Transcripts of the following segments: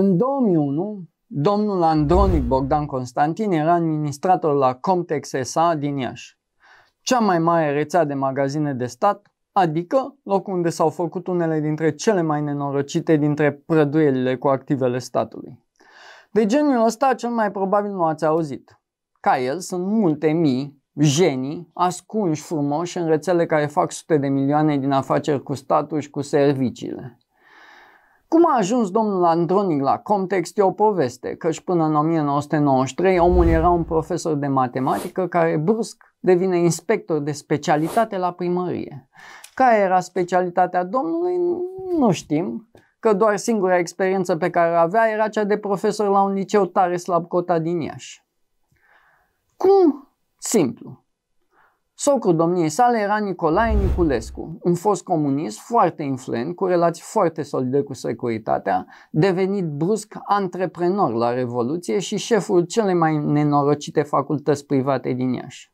În 2001, domnul Andronic Bogdan Constantin era administrator la Comtex SA din Iași, cea mai mare rețea de magazine de stat, adică locul unde s-au făcut unele dintre cele mai nenorocite dintre prăduielile cu activele statului. De genul ăsta cel mai probabil nu ați auzit. Ca el sunt multe mii, genii, ascunși frumoși în rețele care fac sute de milioane din afaceri cu statul și cu serviciile. Cum a ajuns domnul Andronic la context e o poveste, căci până în 1993 omul era un profesor de matematică care brusc devine inspector de specialitate la primărie. Care era specialitatea domnului, nu știm, că doar singura experiență pe care o avea era cea de profesor la un liceu tare slab cota din Iași. Cum? Simplu. Socrul domniei sale era Nicolae Niculescu, un fost comunist foarte influent, cu relații foarte solide cu securitatea, devenit brusc antreprenor la Revoluție și șeful cele mai nenorocite facultăți private din Iași.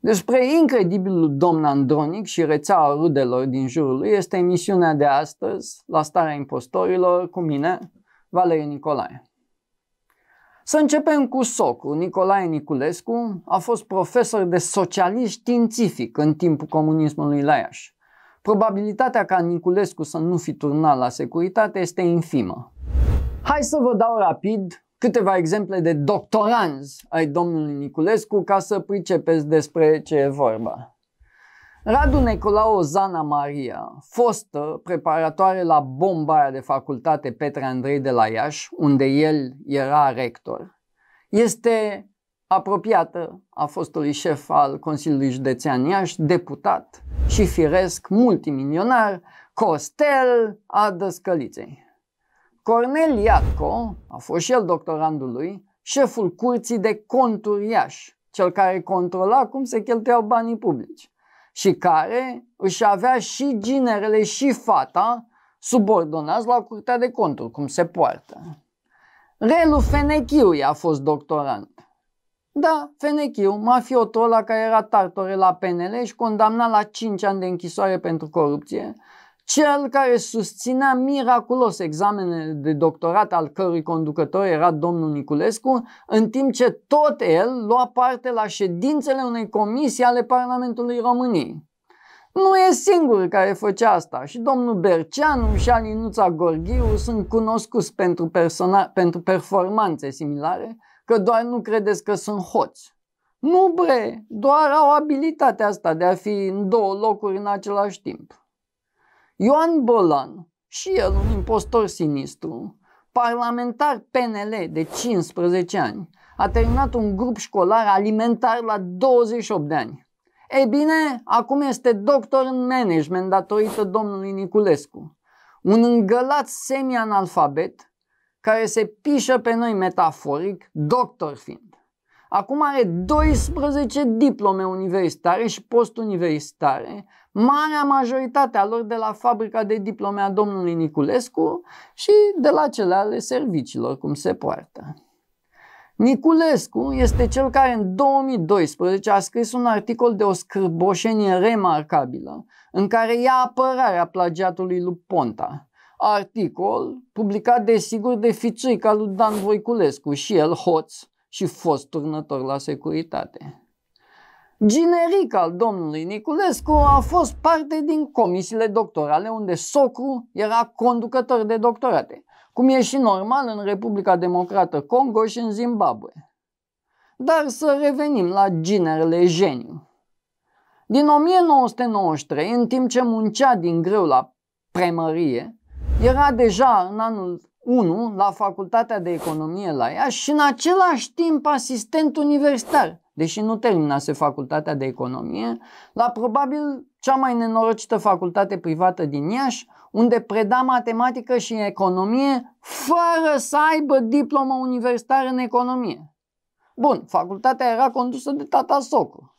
Despre incredibilul domn Andronic și rețeaua rudelor din jurul lui este emisiunea de astăzi, la starea impostorilor, cu mine, Valeriu Nicolae. Să începem cu socul. Nicolae Niculescu a fost profesor de socialist științific în timpul comunismului la Iași. Probabilitatea ca Niculescu să nu fi turnat la securitate este infimă. Hai să vă dau rapid câteva exemple de doctoranzi ai domnului Niculescu ca să pricepeți despre ce e vorba. Radu Nicolao Zana Maria, fostă preparatoare la bomba aia de facultate Petre Andrei de la Iași, unde el era rector, este apropiată a fostului șef al Consiliului Județean Iași, deputat și firesc multimilionar Costel Adăscăliței. Cornel Iatco a fost și el doctorandul lui, șeful curții de conturi Iași, cel care controla cum se cheltuiau banii publici și care își avea și ginerele și fata subordonați la curtea de conturi, cum se poartă. Relu Fenechiu i-a fost doctorant. Da, Fenechiu, mafiotul ăla care era tartore la PNL și condamnat la 5 ani de închisoare pentru corupție, cel care susținea miraculos examenele de doctorat al cărui conducător era domnul Niculescu, în timp ce tot el lua parte la ședințele unei comisii ale Parlamentului României. Nu e singur care făcea asta și domnul Berceanu și Alinuța Gorghiu sunt cunoscuți pentru, persona- pentru performanțe similare, că doar nu credeți că sunt hoți. Nu bre, doar au abilitatea asta de a fi în două locuri în același timp. Ioan Bolan, și el un impostor sinistru, parlamentar PNL de 15 ani, a terminat un grup școlar alimentar la 28 de ani. Ei bine, acum este doctor în management datorită domnului Niculescu. Un îngălat semi-analfabet care se pișă pe noi metaforic, doctor fiind. Acum are 12 diplome universitare și postuniversitare, marea majoritate a lor de la fabrica de diplome a domnului Niculescu și de la cele ale serviciilor, cum se poartă. Niculescu este cel care în 2012 a scris un articol de o scârboșenie remarcabilă în care ia apărarea plagiatului lui Ponta. Articol publicat desigur de fițuica lui Dan Voiculescu și el hoț și fost turnător la securitate generic al domnului Niculescu a fost parte din comisiile doctorale unde socru era conducător de doctorate, cum e și normal în Republica Democrată Congo și în Zimbabwe. Dar să revenim la ginerele geniu. Din 1993, în timp ce muncea din greu la premărie, era deja în anul 1 la Facultatea de Economie la Iași și în același timp asistent universitar, deși nu terminase Facultatea de Economie, la probabil cea mai nenorocită facultate privată din Iași, unde preda matematică și economie fără să aibă diplomă universitară în economie. Bun, facultatea era condusă de tata socru,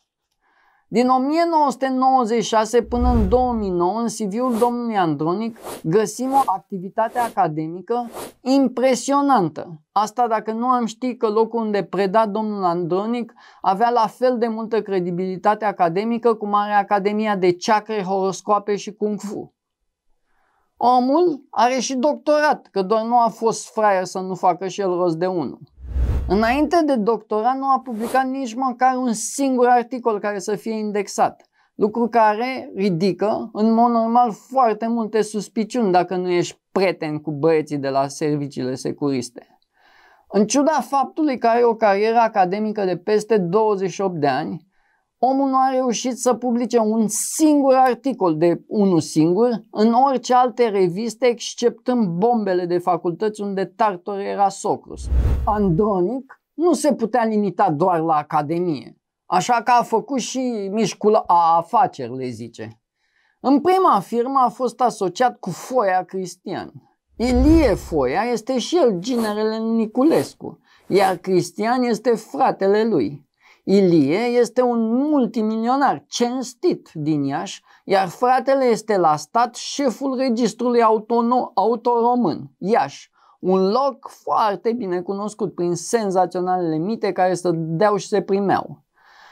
din 1996 până în 2009, în CV-ul domnului Andronic, găsim o activitate academică impresionantă. Asta dacă nu am ști că locul unde preda domnul Andronic avea la fel de multă credibilitate academică cum are Academia de Chakre, Horoscoape și Kung Fu. Omul are și doctorat, că doar nu a fost fraier să nu facă și el rost de unul. Înainte de doctorat nu a publicat nici măcar un singur articol care să fie indexat, lucru care ridică, în mod normal, foarte multe suspiciuni dacă nu ești prieten cu băieții de la serviciile securiste. În ciuda faptului că are o carieră academică de peste 28 de ani, omul nu a reușit să publice un singur articol de unul singur în orice alte reviste, exceptând bombele de facultăți unde Tartor era Socrus. Andronic nu se putea limita doar la academie, așa că a făcut și mișcul a afaceri, le zice. În prima firmă a fost asociat cu Foia Cristian. Ilie Foia este și el ginerele Niculescu, iar Cristian este fratele lui. Ilie este un multimilionar cinstit din Iași, iar fratele este la stat șeful registrului autonom, autoromân, Iași, un loc foarte bine cunoscut prin senzaționalele mite care se deau și se primeau.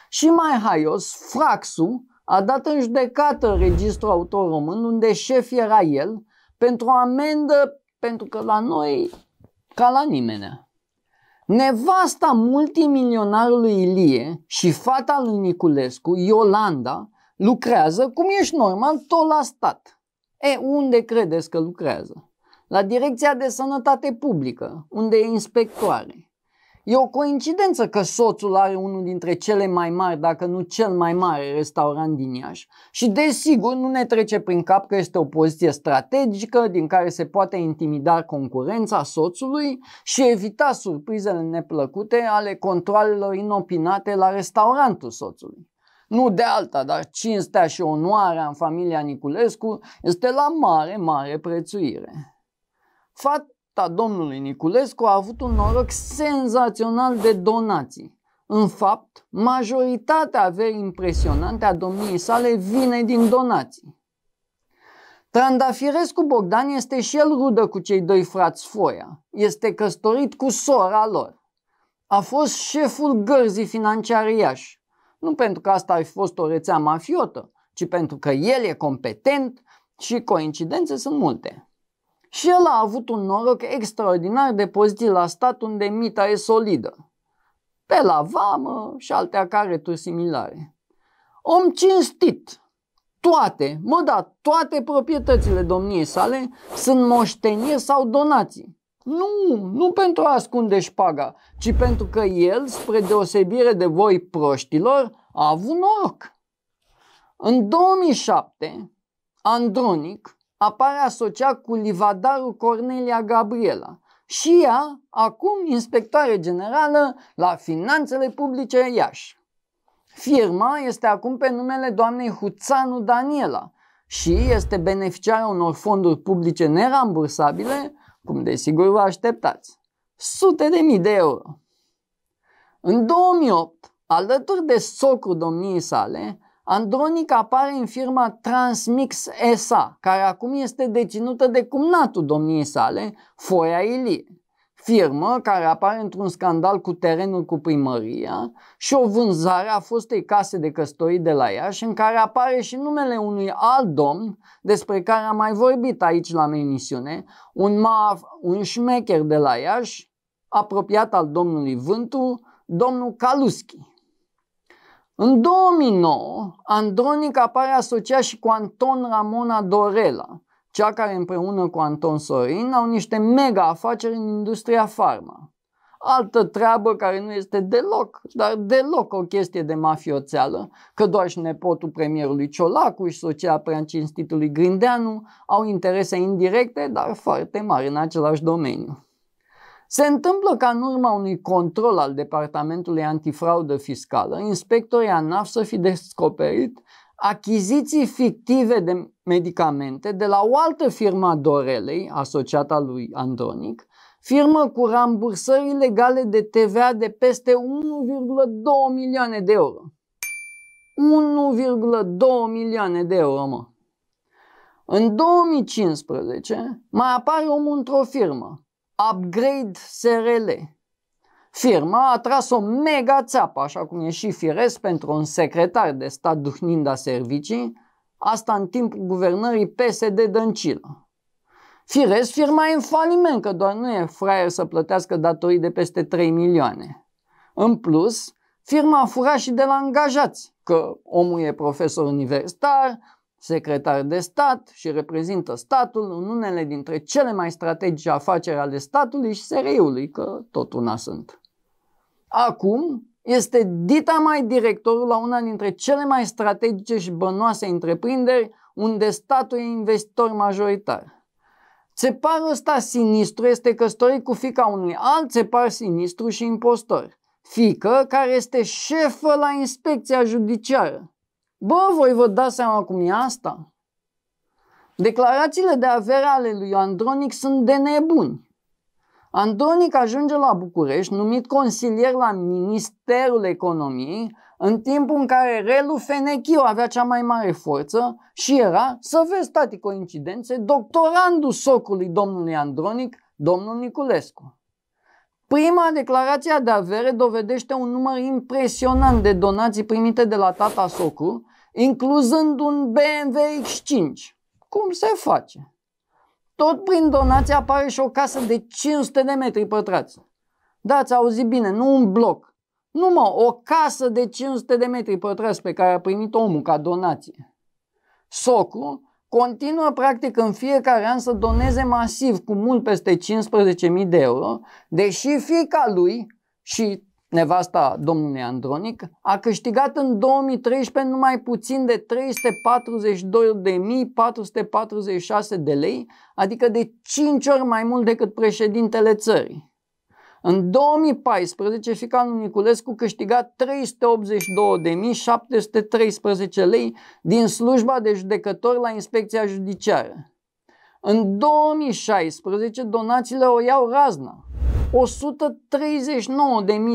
Și mai haios, Fraxu a dat în judecată registrul autoromân unde șef era el pentru o amendă pentru că la noi ca la nimeni. Nevasta multimilionarului Ilie și fata lui Niculescu, Iolanda, lucrează, cum ești normal, tot la stat. E, unde credeți că lucrează? La Direcția de Sănătate Publică, unde e inspectoare. E o coincidență că soțul are unul dintre cele mai mari, dacă nu cel mai mare restaurant din Iași și desigur nu ne trece prin cap că este o poziție strategică din care se poate intimida concurența soțului și evita surprizele neplăcute ale controlelor inopinate la restaurantul soțului. Nu de alta, dar cinstea și onoarea în familia Niculescu este la mare, mare prețuire. Fat Tata da, domnului Niculescu a avut un noroc senzațional de donații. În fapt, majoritatea averii impresionante a domniei sale vine din donații. Trandafirescu Bogdan este și el rudă cu cei doi frați Foia. Este căsătorit cu sora lor. A fost șeful gărzii financiare Iași. Nu pentru că asta ar fi fost o rețea mafiotă, ci pentru că el e competent și coincidențe sunt multe. Și el a avut un noroc extraordinar de pozitiv la stat unde mita e solidă. Pe la vamă și alte acareturi similare. Om cinstit, toate, mă da, toate proprietățile domniei sale sunt moșteniri sau donații. Nu, nu pentru a ascunde șpaga, ci pentru că el, spre deosebire de voi proștilor, a avut noroc. În 2007, Andronic, apare asociat cu livadarul Cornelia Gabriela și ea, acum inspectoare generală la Finanțele Publice Iași. Firma este acum pe numele doamnei Huțanu Daniela și este beneficiară unor fonduri publice nerambursabile, cum desigur vă așteptați, sute de mii de euro. În 2008, alături de socul domniei sale, Andronic apare în firma Transmix SA, care acum este deținută de cumnatul domniei sale, Foia Ilie, firmă care apare într-un scandal cu terenul cu primăria și o vânzare a fostei case de căsătorii de la Iași, în care apare și numele unui alt domn, despre care am mai vorbit aici la emisiune, un, maf, un șmecher de la Iași, apropiat al domnului Vântu, domnul Kaluski. În 2009, Andronic apare asociat și cu Anton Ramona Dorela, cea care împreună cu Anton Sorin au niște mega afaceri în industria farma. Altă treabă care nu este deloc, dar deloc o chestie de mafioțeală, că doar și nepotul premierului Ciolacu și soția preancinstitului Grindeanu au interese indirecte, dar foarte mari în același domeniu. Se întâmplă ca în urma unui control al Departamentului Antifraudă Fiscală, inspectorii ANAF să fi descoperit achiziții fictive de medicamente de la o altă firmă a Dorelei, a lui Andronic, firmă cu rambursări ilegale de TVA de peste 1,2 milioane de euro. 1,2 milioane de euro, mă. În 2015 mai apare omul într-o firmă, Upgrade SRL. Firma a tras o mega țeapă, așa cum e și firesc pentru un secretar de stat a servicii, asta în timpul guvernării PSD Dăncilă. Firesc, firma e în faliment, că doar nu e fraier să plătească datorii de peste 3 milioane. În plus, firma a furat și de la angajați, că omul e profesor universitar, secretar de stat și reprezintă statul în unele dintre cele mai strategice afaceri ale statului și SRI-ului, că tot una sunt. Acum este dita mai directorul la una dintre cele mai strategice și bănoase întreprinderi unde statul e investitor majoritar. Țeparul ăsta sinistru este căsătorit cu fica unui alt țepar sinistru și impostor. Fică care este șefă la inspecția judiciară. Bă, voi vă dați seama cum e asta? Declarațiile de avere ale lui Andronic sunt de nebuni. Andronic ajunge la București, numit consilier la Ministerul Economiei, în timpul în care Relu Fenechiu avea cea mai mare forță și era, să vezi tati coincidențe, doctorandul socului domnului Andronic, domnul Niculescu. Prima declarație de avere dovedește un număr impresionant de donații primite de la tata socru, incluzând un BMW X5. Cum se face? Tot prin donație apare și o casă de 500 de metri pătrați. Da, ați auzit bine, nu un bloc. Nu mă, o casă de 500 de metri pătrați pe care a primit omul ca donație. Socu continuă practic în fiecare an să doneze masiv cu mult peste 15.000 de euro, deși fica lui și nevasta domnului Andronic, a câștigat în 2013 numai puțin de 342.446 de lei, adică de 5 ori mai mult decât președintele țării. În 2014, fica lui Niculescu câștiga 382.713 lei din slujba de judecător la inspecția judiciară. În 2016, donațiile o iau razna. 139.000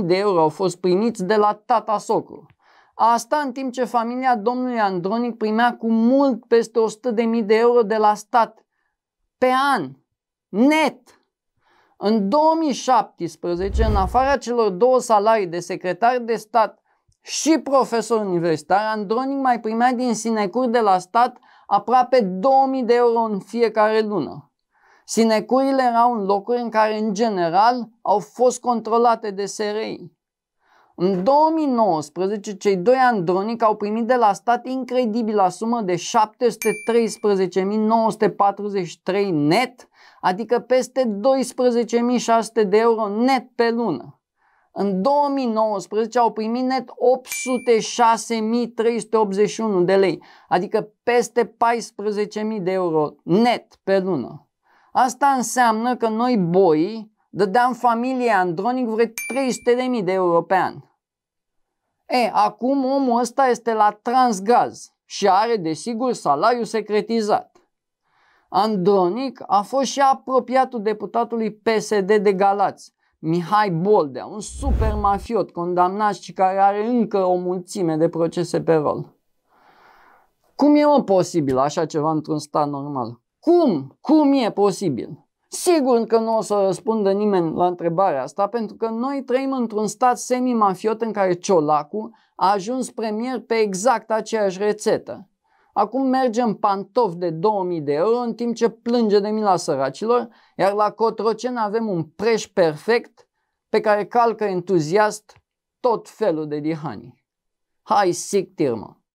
de euro au fost primiți de la tata socru. Asta în timp ce familia domnului Andronic primea cu mult peste 100.000 de euro de la stat pe an, net. În 2017, în afara celor două salarii de secretar de stat și profesor universitar, Andronic mai primea din sinecuri de la stat aproape 2000 de euro în fiecare lună. Sinecurile erau în locuri în care, în general, au fost controlate de SRI. În 2019, cei doi Andronic au primit de la stat incredibilă sumă de 713.943 net, adică peste 12.600 de euro net pe lună. În 2019 au primit net 806.381 de lei, adică peste 14.000 de euro net pe lună. Asta înseamnă că noi boii dădeam familiei Andronic vreo 300.000 de de euro pe an. E, acum omul ăsta este la transgaz și are desigur salariu secretizat. Andronic a fost și apropiatul deputatului PSD de Galați, Mihai Boldea, un super mafiot condamnat și care are încă o mulțime de procese pe rol. Cum e mă posibil așa ceva într-un stat normal? Cum? Cum e posibil? Sigur că nu o să răspundă nimeni la întrebarea asta, pentru că noi trăim într-un stat semi-mafiot în care Ciolacu a ajuns premier pe exact aceeași rețetă. Acum merge în pantof de 2000 de euro în timp ce plânge de mila săracilor, iar la Cotrocen avem un preș perfect pe care calcă entuziast tot felul de dihani. Hai, sic tirmă!